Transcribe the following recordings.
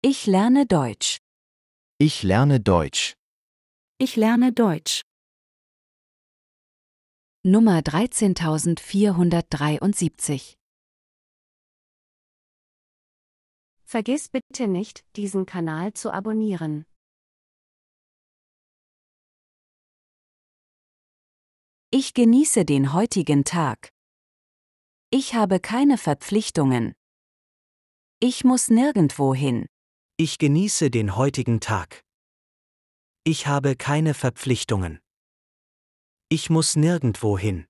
Ich lerne Deutsch. Ich lerne Deutsch. Ich lerne Deutsch. Nummer 13473 Vergiss bitte nicht, diesen Kanal zu abonnieren. Ich genieße den heutigen Tag. Ich habe keine Verpflichtungen. Ich muss nirgendwo hin. Ich genieße den heutigen Tag. Ich habe keine Verpflichtungen. Ich muss nirgendwo hin.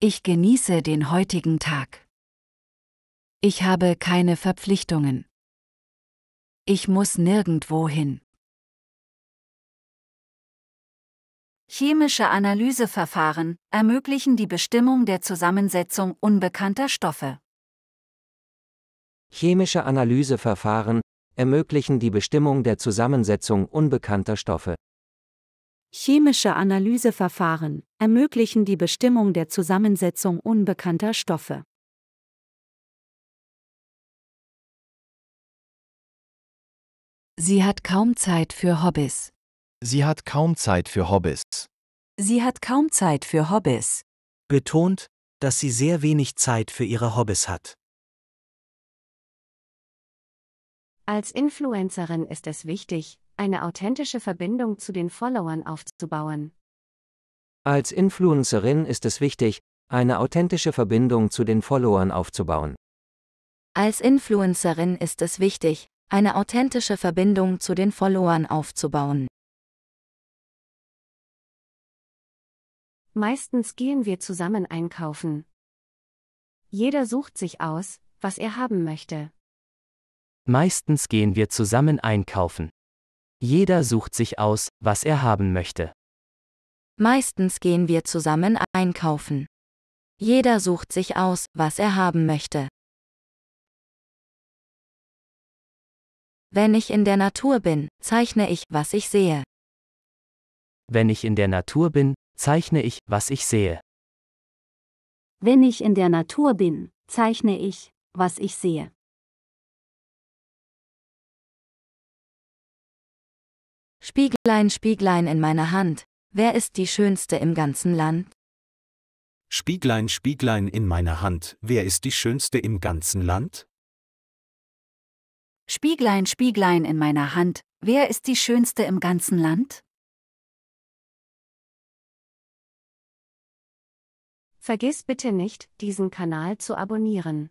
Ich genieße den heutigen Tag. Ich habe keine Verpflichtungen. Ich muss nirgendwo hin. Chemische Analyseverfahren ermöglichen die Bestimmung der Zusammensetzung unbekannter Stoffe. Chemische Analyseverfahren ermöglichen die Bestimmung der Zusammensetzung unbekannter Stoffe. Chemische Analyseverfahren ermöglichen die Bestimmung der Zusammensetzung unbekannter Stoffe. Sie hat kaum Zeit für Hobbys. Sie hat kaum Zeit für Hobbys. Sie hat kaum Zeit für Hobbys. Betont, dass sie sehr wenig Zeit für ihre Hobbys hat. Als Influencerin ist es wichtig, eine authentische Verbindung zu den Followern aufzubauen. Als Influencerin ist es wichtig, eine authentische Verbindung zu den Followern aufzubauen. Als Influencerin ist es wichtig, eine authentische Verbindung zu den Followern aufzubauen. Meistens gehen wir zusammen einkaufen. Jeder sucht sich aus, was er haben möchte. Meistens gehen wir zusammen einkaufen. Jeder sucht sich aus, was er haben möchte. Meistens gehen wir zusammen einkaufen. Jeder sucht sich aus, was er haben möchte. Wenn ich in der Natur bin, zeichne ich, was ich sehe. Wenn ich in der Natur bin, zeichne ich, was ich sehe. Wenn ich in der Natur bin, zeichne ich, was ich sehe. Spieglein, Spieglein in meiner Hand, wer ist die Schönste im ganzen Land? Spieglein, Spieglein in meiner Hand, wer ist die Schönste im ganzen Land? Spieglein, Spieglein in meiner Hand, wer ist die Schönste im ganzen Land? Vergiss bitte nicht, diesen Kanal zu abonnieren.